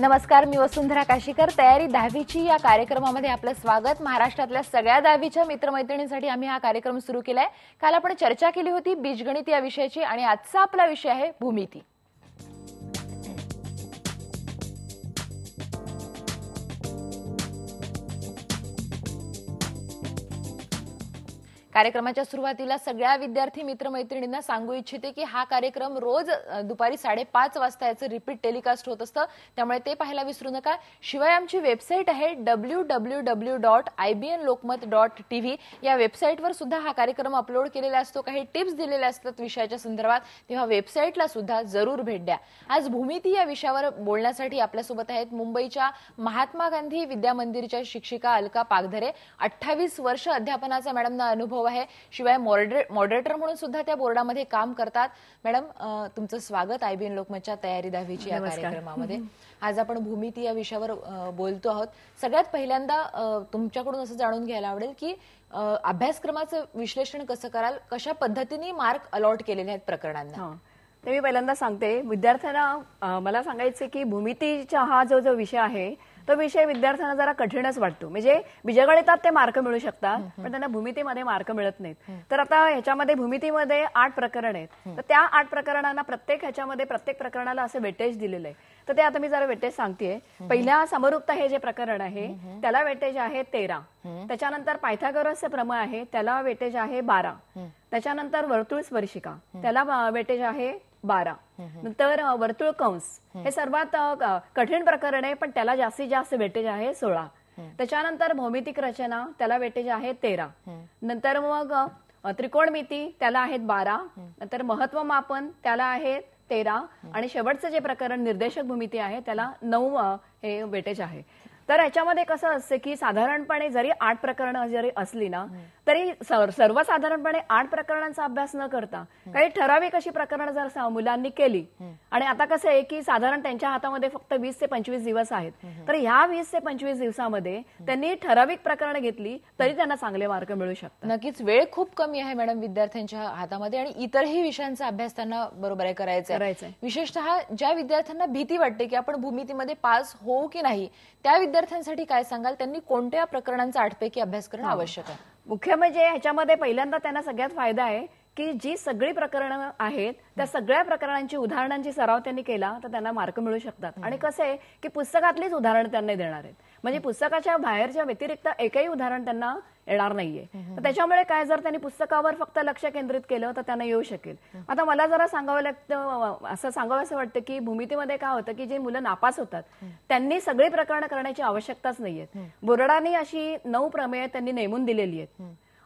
नमस्कार मी वसुंधरा काशीकर तयारी दहावीची या कार्यक्रमामध्ये आपलं स्वागत महाराष्ट्रातल्या सगळ्या दहावीच्या मित्रमैत्रिणींसाठी आम्ही हा कार्यक्रम सुरू केलाय काल आपण चर्चा केली होती बीजगणित या विषयाची आणि आजचा आपला विषय आहे भूमिती कार्यक्रमाच्या सुरुवातीला सगळ्या विद्यार्थी मित्रमैत्रिणींना सांगू इच्छिते की हा कार्यक्रम रोज दुपारी साडेपाच वाजता याचं रिपीट टेलिकास्ट होत असतं त्यामुळे ते पाहायला विसरू नका शिवाय आमची वेबसाईट आहे W W W dot I B N Lokmat dot T या वेबसाईटवर सुद्धा हा कार्यक्रम अपलोड केलेला असतो काही टिप्स दिलेल्या असतात विषयाच्या संदर्भात तेव्हा वेबसाईटला सुद्धा जरूर भेट द्या आज भूमिती या विषयावर बोलण्यासाठी आपल्यासोबत आहेत मुंबईच्या महात्मा गांधी विद्या मंदिरच्या शिक्षिका अलका पागधरे अठ्ठावीस वर्ष अध्यापनाचा मॅडमना अनुभव आहे शिवाय मॉडरेटर म्हणून सुद्धा त्या बोर्डामध्ये काम करतात मॅडम तुमचं स्वागत आयबीएन लोकमतच्या तयारी दहावीची या कार्यक्रमामध्ये आज आपण भूमिती या विषयावर बोलतो आहोत सगळ्यात पहिल्यांदा तुमच्याकडून असं जाणून घ्यायला आवडेल की अभ्यासक्रमाचं विश्लेषण कसं कराल कशा पद्धतीने मार्क अलॉट केलेले आहेत प्रकरणांना ते मी पहिल्यांदा सांगते विद्यार्थ्यांना मला सांगायचं की भूमितीचा हा जो जो विषय आहे तो विषय विद्यार्थ्यांना जरा कठीणच वाटतो म्हणजे बीजगणितात येतात ते मार्क मिळू शकतात पण त्यांना भूमितीमध्ये मार्क मिळत नाहीत तर आता ह्याच्यामध्ये भूमितीमध्ये आठ प्रकरण आहेत तर त्या आठ प्रकरणांना प्रत्येक ह्याच्यामध्ये प्रत्येक प्रकरणाला असं वेटेज दिलेलं आहे तर ते आता मी जरा वेटेज सांगतेय पहिल्या समरूपता हे जे प्रकरण आहे त्याला वेटेज आहे तेरा त्याच्यानंतर पायथागोरस प्रमेय आहे त्याला वेटेज आहे बारा त्याच्यानंतर वर्तुळ स्पर्शिका त्याला वेटेज आहे बारा नंतर वर्तुळ कंस हे सर्वात कठीण प्रकरण आहे पण त्याला जास्तीत जास्त वेटेज आहे सोळा त्याच्यानंतर भौमितिक रचना त्याला वेटेज आहे तेरा नंतर मग त्रिकोणमिती त्याला आहेत बारा नंतर महत्व मापन त्याला आहे तेरा आणि शेवटचं जे प्रकरण निर्देशक भूमिती आहे त्याला नऊ हे वेटेज आहे तर याच्यामध्ये कसं असतं की साधारणपणे जरी आठ प्रकरणं जरी असली ना तरी सर्वसाधारणपणे आठ प्रकरणांचा अभ्यास न करता काही ठराविक अशी प्रकरणं जर मुलांनी केली आणि आता कसं आहे की साधारण त्यांच्या हातामध्ये फक्त वीस ते पंचवीस दिवस आहेत तर ह्या वीस ते पंचवीस दिवसामध्ये त्यांनी ठराविक प्रकरणं घेतली तरी त्यांना चांगले मार्क मिळू शकतात नक्कीच वेळ खूप कमी आहे मॅडम विद्यार्थ्यांच्या हातामध्ये आणि इतरही विषयांचा अभ्यास त्यांना बरोबर आहे करायचा विशेषतः ज्या विद्यार्थ्यांना भीती वाटते की आपण भूमितीमध्ये पास होऊ की नाही त्या विद्यार्थ्यांसाठी काय सांगाल त्यांनी कोणत्या प्रकरणांचा आठपैकी अभ्यास करणं आवश्यक आहे मुख्य म्हणजे ह्याच्यामध्ये पहिल्यांदा त्यांना सगळ्यात फायदा आहे की जी सगळी प्रकरणं आहेत त्या सगळ्या प्रकरणांची उदाहरणांची सराव त्यांनी केला तर त्यांना मार्क मिळू शकतात आणि कसं आहे की पुस्तकातलीच उदाहरणं त्यांना देणार आहेत म्हणजे पुस्तकाच्या बाहेरच्या व्यतिरिक्त एकही उदाहरण त्यांना येणार नाहीये तर त्याच्यामुळे काय जर त्यांनी पुस्तकावर फक्त लक्ष केंद्रित केलं तर त्यांना येऊ शकेल आता मला जरा सांगावं लागतं असं सांगावं असं वाटतं की भूमितीमध्ये काय होतं की जे मुलं नापास होतात त्यांनी सगळी प्रकरणं करण्याची आवश्यकताच नाहीये बोर्डाने अशी नऊ प्रमेय त्यांनी नेमून दिलेली आहेत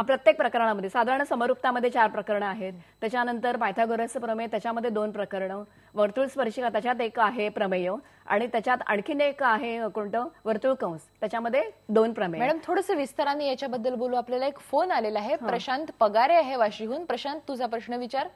प्रत्येक प्रकरणामध्ये साधारण समरूपतामध्ये चार प्रकरणं आहेत त्याच्यानंतर पायथागोरसचं प्रमेय त्याच्यामध्ये दोन प्रकरणं वर्तुळ स्पर्शिका त्याच्यात एक आहे प्रमेय आणि त्याच्यात आणखीन एक आहे कोणतं वर्तुळ कंस त्याच्यामध्ये दोन प्रमेय मॅडम थोडस विस्ताराने याच्याबद्दल बोलू आपल्याला एक फोन आलेला आहे प्रशांत पगारे आहे वाशीहून प्रशांत तुझा प्रश्न विचार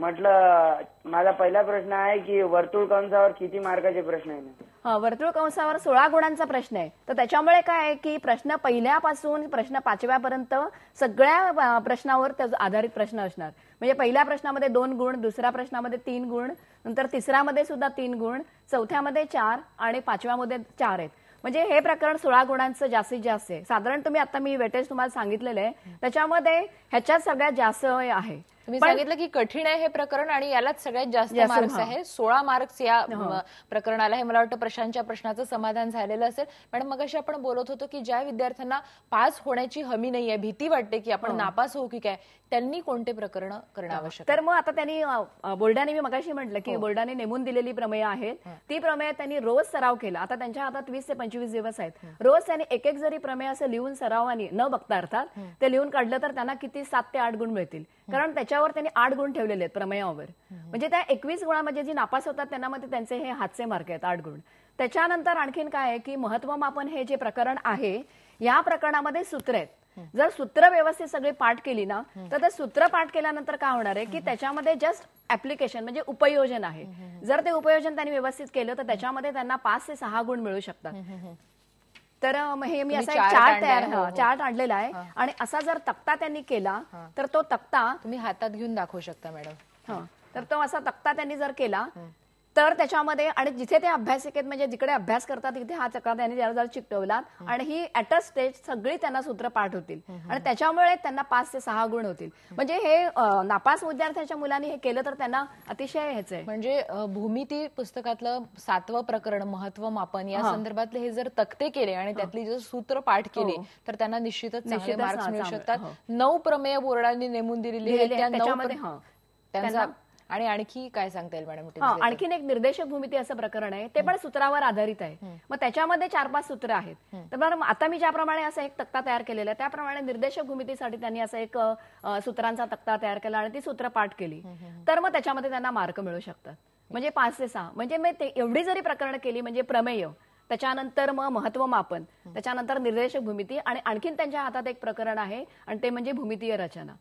म्हटलं माझा पहिला प्रश्न आहे की वर्तुळ कंसावर किती मार्काचे प्रश्न आहे वर्तुळ कंसावर सोळा गुणांचा प्रश्न आहे तर त्याच्यामुळे काय आहे की प्रश्न पहिल्यापासून प्रश्न पाचव्यापर्यंत सगळ्या प्रश्नावर त्याचा आधारित प्रश्न असणार म्हणजे पहिल्या प्रश्नामध्ये दोन गुण दुसऱ्या प्रश्नामध्ये तीन गुण नंतर तिसऱ्यामध्ये सुद्धा तीन गुण चौथ्यामध्ये चार आणि पाचव्यामध्ये चार आहेत म्हणजे हे प्रकरण सोळा गुणांचं जास्तीत जास्त आहे साधारण तुम्ही आता मी वेटेज तुम्हाला सांगितलेलं आहे त्याच्यामध्ये ह्याच्यात सगळ्यात जास्त आहे तुम्ही सांगितलं की कठीण आहे हे प्रकरण आणि यालाच सगळ्यात जास्त मार्क्स आहे सोळा मार्क्स या हो. प्रकरणाला हे मला वाटतं प्रशांतच्या प्रश्नाचं समाधान झालेलं असेल मॅडम मग आपण बोलत होतो की ज्या विद्यार्थ्यांना पास होण्याची हमी नाही आहे भीती वाटते की आपण हो. नापास होऊ की काय त्यांनी कोणते प्रकरण करणं आवश्यक तर मग आता त्यांनी बोर्डाने मी मगाशी म्हटलं की हो. बोर्डाने नेमून दिलेली प्रमेय आहेत ती प्रमेय त्यांनी रोज सराव केला आता त्यांच्या हातात वीस ते पंचवीस दिवस आहेत रोज त्यांनी एक एक जरी प्रमेय असं लिहून आणि न बघता अर्थात ते लिहून काढलं तर त्यांना किती सात ते आठ गुण मिळतील कारण त्याच्या त्याच्यावर त्यांनी आठ गुण ठेवलेले आहेत प्रमेयावर म्हणजे त्या एकवीस गुणामध्ये जी नापास होतात त्यांना मध्ये त्यांचे हे हातचे मार्क आहेत आठ गुण त्याच्यानंतर आणखीन काय आहे की महत्वमापन हे जे प्रकरण आहे या प्रकरणामध्ये सूत्र आहेत जर सूत्र व्यवस्थित सगळी पाठ केली ना तर ते सूत्र पाठ केल्यानंतर काय होणार आहे की त्याच्यामध्ये जस्ट ऍप्लिकेशन म्हणजे उपयोजन आहे जर ते उपयोजन त्यांनी व्यवस्थित केलं तर त्याच्यामध्ये त्यांना पाच ते सहा गुण मिळू शकतात तर हे मी असा चार्ट तयार हो, हो, हो. चार्ट आणलेला आहे आणि असा जर तक्ता त्यांनी केला तर तो तक्ता तुम्ही हातात घेऊन दाखवू शकता मॅडम तर तो असा तक्ता त्यांनी जर केला तर त्याच्यामध्ये आणि जिथे ते अभ्यासिकेत म्हणजे जिकडे अभ्यास करतात तिथे हा चक्र त्यांनी त्याला जरा चिकटवला आणि ही ऍट अ स्टेज सगळी त्यांना सूत्र पाठ होतील आणि त्याच्यामुळे त्यांना पाच ते सहा गुण होतील म्हणजे हे नापास विद्यार्थ्यांच्या मुलांनी हे केलं तर त्यांना अतिशय ह्याच आहे म्हणजे भूमिती पुस्तकातलं सातवं प्रकरण महत्व मापन या संदर्भातले हे जर तक्ते केले आणि त्यातली जर सूत्र पाठ केली हो. तर त्यांना निश्चितच मार्क्स मिळू शकतात हो. नऊ प्रमेय बोर्डांनी नेमून दिलेली त्यांचा आणि आणखी काय सांगता येईल मॅडम आणखीन एक निर्देशक भूमिती असं प्रकरण आहे ते पण सूत्रावर आधारित आहे मग त्याच्यामध्ये चार पाच सूत्र आहेत तर मॅडम आता मी ज्याप्रमाणे असं एक तक्ता तयार केलेला आहे त्याप्रमाणे निर्देशक भूमितीसाठी त्यांनी असा एक सूत्रांचा तक्ता तयार केला आणि ती सूत्र पाठ केली तर मग त्याच्यामध्ये त्यांना मार्क मिळू शकतात म्हणजे पाच ते सहा म्हणजे मी एवढी जरी प्रकरण केली म्हणजे प्रमेय त्याच्यानंतर मग महत्वमापन त्याच्यानंतर निर्देशक भूमिती आणि आणखीन त्यांच्या हातात एक प्रकरण आहे आणि ते म्हणजे भूमितीय रचना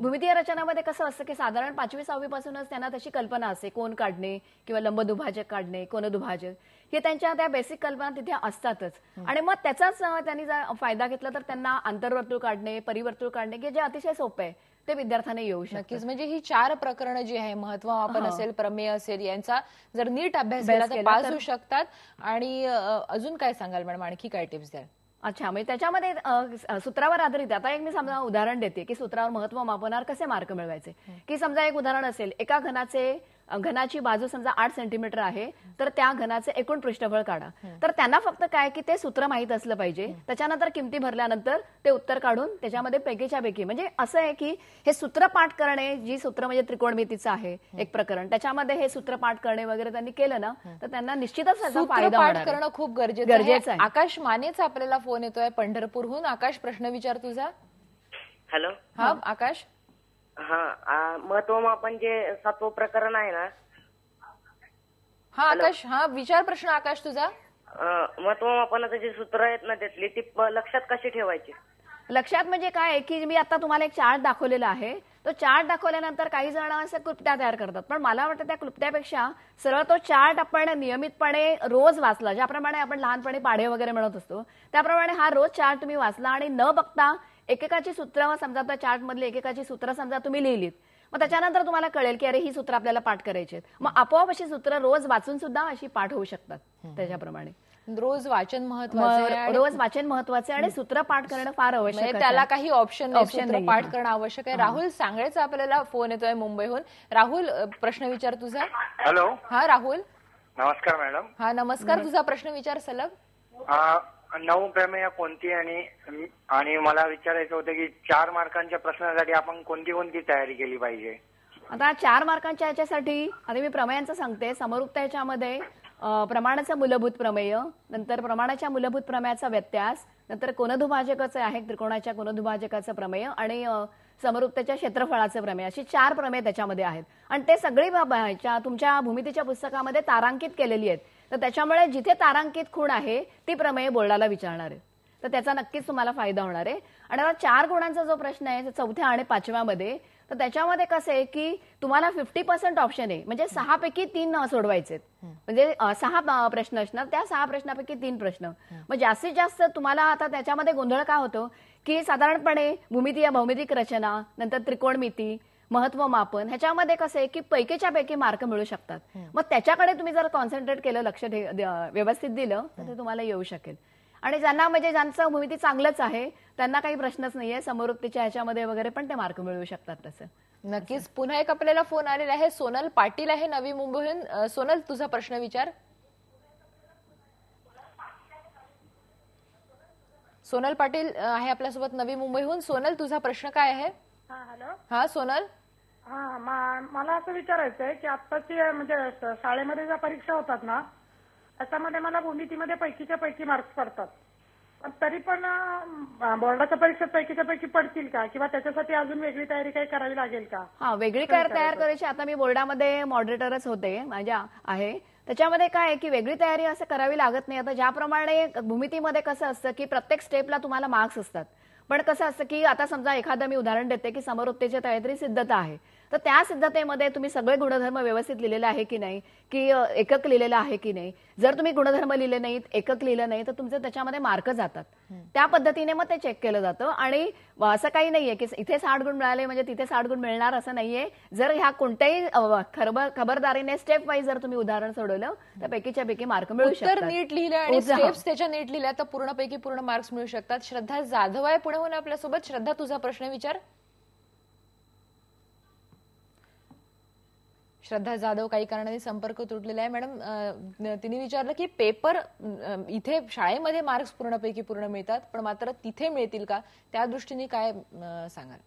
भूमितीय रचनामध्ये कसं असतं की साधारण पाचवी सहावी पासूनच त्यांना तशी कल्पना असते कोण काढणे किंवा लंब दुभाजक काढणे कोण दुभाजक हे त्यांच्या त्या बेसिक कल्पना तिथे असतातच आणि मग त्याचाच त्यांनी फायदा घेतला तर त्यांना आंतरवर्तुळ काढणे परिवर्तुळ काढणे हे जे अतिशय सोपे आहे ते विद्यार्थ्यांना येऊ नक्कीच म्हणजे ही चार प्रकरणं जी आहे महत्व आपण असेल प्रमेय असेल यांचा जर नीट अभ्यास केला तर पास होऊ शकतात आणि अजून काय सांगाल मॅडम आणखी काय टिप्स द्याल अच्छा म्हणजे त्याच्यामध्ये सूत्रावर आधारित आता एक मी समजा उदाहरण देते की सूत्रावर महत्व मापनार कसे मार्क मिळवायचे की समजा एक उदाहरण असेल एका घनाचे घनाची बाजू समजा आठ सेंटीमीटर आहे तर त्या घनाचे एकूण पृष्ठफळ काढा तर त्यांना फक्त काय की ते सूत्र माहीत असलं पाहिजे त्याच्यानंतर किमती भरल्यानंतर ते उत्तर काढून त्याच्यामध्ये पैकीच्या पैकी म्हणजे असं आहे की हे सूत्र पाठ करणे जी सूत्र म्हणजे त्रिकोणमितीचं आहे एक प्रकरण त्याच्यामध्ये हे सूत्र पाठ करणे वगैरे त्यांनी केलं ना तर त्यांना निश्चितच पाठ करणं खूप गरजेचं आहे आकाश मानेच आपल्याला फोन येतोय पंढरपूरहून आकाश प्रश्न विचार तुझा हॅलो हा आकाश हा महत्व आपण जे सातवं प्रकरण आहे ना हा आकाश हा विचार प्रश्न आकाश तुझा महत्वमापनाचं जे सूत्र आहेत ना त्यातली ती लक्षात कशी ठेवायची लक्षात म्हणजे काय की मी आता तुम्हाला एक चार्ट दाखवलेला आहे तो चार्ट दाखवल्यानंतर काही जण असं क्लुप्त्या तयार करतात पण मला वाटतं त्या क्लुप्त्यापेक्षा सरळ तो चार्ट आपण नियमितपणे रोज वाचला ज्याप्रमाणे आपण लहानपणी पाढे वगैरे म्हणत असतो त्याप्रमाणे हा रोज चार्ट तुम्ही वाचला आणि न बघता एकेकाची सूत्र समजा समजा आपल्या मधली एकेकाची सूत्र समजा तुम्ही लिहिलीत मग त्याच्यानंतर तुम्हाला कळेल की अरे ही सूत्र आपल्याला पाठ करायची आहेत मग आपोआप अशी सूत्र रोज वाचून सुद्धा अशी पाठ होऊ शकतात त्याच्याप्रमाणे रोज वाचन महत्वाचं रोज वाचन आहे आणि सूत्र पाठ करणं फार आवश्यक म्हणजे त्याला काही ऑप्शन ऑप्शन पाठ करणं आवश्यक आहे राहुल सांगायचं आपल्याला फोन येतोय मुंबईहून राहुल प्रश्न विचार तुझा हॅलो हा राहुल नमस्कार मॅडम हा नमस्कार तुझा प्रश्न विचार सलग नऊ प्रमेय कोणती आणि आणि मला विचारायचं होतं की चार मार्कांच्या प्रश्नासाठी आपण कोणती कोणती तयारी केली पाहिजे आता चार मार्कांच्या याच्यासाठी आणि मी प्रमेयांचं सांगते समरूपता याच्यामध्ये प्रमाणाचं मूलभूत प्रमेय नंतर प्रमाणाच्या मूलभूत प्रमेयाचा व्यत्यास नंतर कोनदुभाजकाचं आहे त्रिकोणाच्या कोनदुभाजकाचं प्रमेय आणि समरूपतेच्या क्षेत्रफळाचं प्रमेय अशी चार प्रमेय त्याच्यामध्ये आहेत आणि ते सगळी बाब तुमच्या भूमितीच्या पुस्तकामध्ये तारांकित केलेली आहेत तर त्याच्यामुळे जिथे तारांकित खूण आहे ती प्रमेय बोर्डाला विचारणार आहे तर त्याचा नक्कीच तुम्हाला फायदा होणार आहे आणि आता चार गुणांचा जो प्रश्न आहे चौथ्या आणि पाचव्यामध्ये तर त्याच्यामध्ये कसं आहे की तुम्हाला फिफ्टी पर्सेंट ऑप्शन आहे म्हणजे, म्हणजे सहा पैकी तीन सोडवायचे म्हणजे सहा प्रश्न असणार त्या सहा प्रश्नापैकी तीन प्रश्न मग जास्तीत जास्त तुम्हाला आता त्याच्यामध्ये गोंधळ का होतो की साधारणपणे भूमिती या भौमितिक रचना नंतर त्रिकोणमिती महत्व मापन ह्याच्यामध्ये कसं आहे की पैकीच्या पैकी मार्क मिळू शकतात मग त्याच्याकडे तुम्ही जर कॉन्सन्ट्रेट केलं लक्ष व्यवस्थित दिलं तर ते तुम्हाला येऊ शकेल आणि ज्यांना म्हणजे ज्यांचं भूमिती चांगलंच आहे त्यांना काही प्रश्नच नाहीये समवृत्तीच्या ह्याच्यामध्ये वगैरे पण ते मार्क मिळू शकतात तसं नक्कीच पुन्हा एक आपल्याला फोन आलेला आहे सोनल पाटील आहे नवी मुंबईहून सोनल तुझा प्रश्न विचार सोनल पाटील आहे आपल्यासोबत नवी मुंबईहून सोनल तुझा प्रश्न काय आहे हा सोनल हा मला असं विचारायचं आहे की आत्ताची म्हणजे शाळेमध्ये ज्या परीक्षा होतात ना त्याच्यामध्ये मला भूमितीमध्ये पैकीच्या पैकी मार्क्स पडतात पण तरी पण बोर्डाच्या परीक्षेत पैकीच्या पैकी पडतील का किंवा त्याच्यासाठी अजून वेगळी तयारी काही करावी लागेल का हा वेगळी काय तयार करायची आता मी बोर्डामध्ये मॉडरेटरच होते माझ्या आहे त्याच्यामध्ये काय आहे की वेगळी तयारी असं करावी लागत नाही आता ज्याप्रमाणे भूमितीमध्ये कसं असतं की प्रत्येक स्टेपला तुम्हाला मार्क्स असतात पण कसं असतं की आता समजा एखादं मी उदाहरण देते की समरोत्तेच्या तयारी सिद्धता आहे तर त्या सिद्धतेमध्ये तुम्ही सगळे गुणधर्म व्यवस्थित लिहिलेले आहे की नाही की एकक लिहिलेलं आहे की नाही जर तुम्ही गुणधर्म लिहिले नाहीत एकक लिहिलं नाही तर तुमचे त्याच्यामध्ये मार्क जातात त्या पद्धतीने मग ते चेक केलं जातं आणि असं काही नाहीये की इथे साठ गुण मिळाले म्हणजे तिथे साठ गुण मिळणार असं नाहीये जर ह्या कोणत्याही खबरदारीने स्टेप वाईज जर तुम्ही उदाहरण सोडवलं तर पैकीच्या पैकी मार्क मिळू शकतात नीट लिहिलं आणि स्टेप्स त्याच्या नीट लिहिल्या तर पूर्णपैकी पूर्ण मार्क्स मिळू शकतात श्रद्धा जाधव आहे पुण्याहून आपल्यासोबत श्रद्धा तुझा प्रश्न विचार श्रद्धा जाधव काही कारणाने संपर्क तुटलेला आहे मॅडम तिने विचारलं की पेपर इथे शाळेमध्ये मार्क्स पूर्णपैकी पूर्ण मिळतात पण मात्र तिथे मिळतील का त्या दृष्टीने काय सांगाल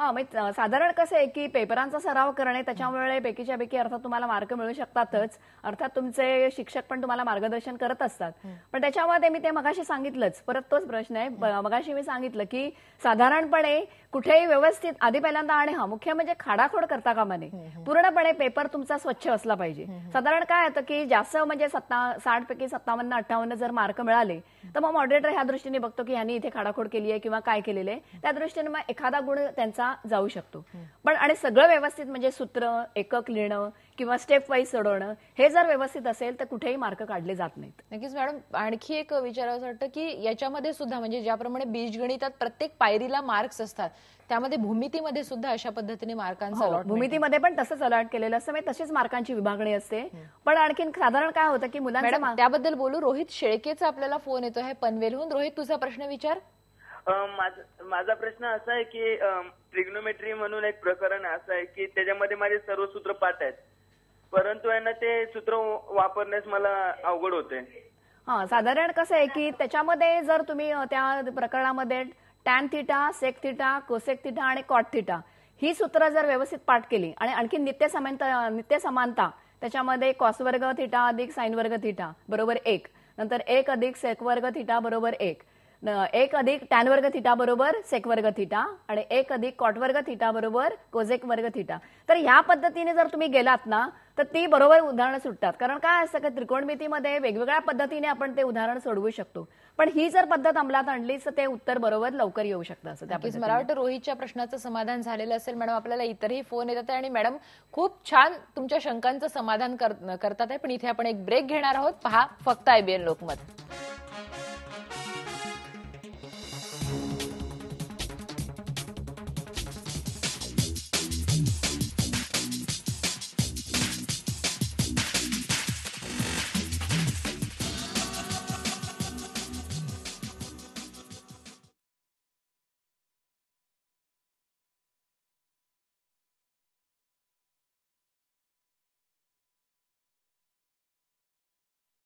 हा साधारण कसं आहे की पेपरांचा सराव करणे त्याच्यामुळे पैकीच्या पैकी अर्थात तुम्हाला मार्क मिळू शकतातच अर्थात तुमचे शिक्षक पण तुम्हाला मार्गदर्शन करत असतात पण त्याच्यामध्ये मी ते मगाशी सांगितलंच परत तोच प्रश्न आहे मगाशी मी सांगितलं की साधारणपणे कुठेही व्यवस्थित आधी पहिल्यांदा आणि हा मुख्य म्हणजे खाडाखोड करता कामा नये पूर्णपणे पेपर तुमचा स्वच्छ असला पाहिजे साधारण काय होतं की जास्त म्हणजे सत्ता साठ पैकी सत्तावन्न अठ्ठावन्न जर मार्क मिळाले तर मग मॉडरेटर ह्या दृष्टीने बघतो की ह्यांनी इथे खाडाखोड केली आहे किंवा काय केलेलं आहे त्या दृष्टीने मग एखादा गुण त्यांचा जाऊ शकतो पण आणि सगळं व्यवस्थित म्हणजे सूत्र एकक लिहिणं किंवा स्टेप वाईज सोडवणं हे जर व्यवस्थित असेल तर कुठेही मार्क काढले जात नाहीत नक्कीच मॅडम आणखी एक विचारावं वाटतं की याच्यामध्ये सुद्धा म्हणजे ज्याप्रमाणे बीजगणितात प्रत्येक पायरीला मार्क्स असतात त्यामध्ये भूमितीमध्ये सुद्धा अशा पद्धतीने मार्कांचा हो, भूमितीमध्ये पण तसंच अलॉट केलेलं असतं म्हणजे तशीच मार्कांची विभागणी असते पण आणखीन साधारण काय होतं की मुलांना त्याबद्दल बोलू रोहित शेळकेचा आपल्याला फोन येतो आहे पनवेलहून रोहित तुझा प्रश्न विचार माझा प्रश्न असा आहे की ट्रिग्नोमेट्री म्हणून एक प्रकरण असं आहे की त्याच्यामध्ये माझे सर्व सूत्र पाठ आहेत परंतु यांना ते सूत्र वापरण्यास मला अवघड होते हा साधारण कसं आहे की त्याच्यामध्ये जर तुम्ही त्या प्रकरणामध्ये tan theta sec theta cosec theta आणि कॉट थिटा ही सूत्र जर व्यवस्थित पाठ केली आणि आणखी नित्य समानता नित्य समानता त्याच्यामध्ये कॉस वर्ग थिटा अधिक साईन वर्ग थिटा बरोबर एक नंतर एक अधिक सेक वर्ग थिटा बरोबर एक एक अधिक टॅन वर्ग थिटा बरोबर सेक वर्ग थिटा आणि एक अधिक कॉट वर्ग थिटा बरोबर कोझेक वर्ग थिटा तर ह्या पद्धतीने जर तुम्ही गेलात ना तर ती बरोबर उदाहरणं सुटतात कारण काय असतं का त्रिकोणमितीमध्ये वेगवेगळ्या पद्धतीने आपण ते उदाहरण सोडवू शकतो पण ही जर पद्धत अंमलात आणली तर ते उत्तर बरोबर लवकर येऊ शकतं असं मला वाटतं रोहितच्या प्रश्नाचं समाधान झालेलं असेल मॅडम आपल्याला इतरही फोन येतात आणि मॅडम खूप छान तुमच्या शंकांचं समाधान करतात पण इथे आपण एक ब्रेक घेणार आहोत पहा फक्त आयबीएन लोकमत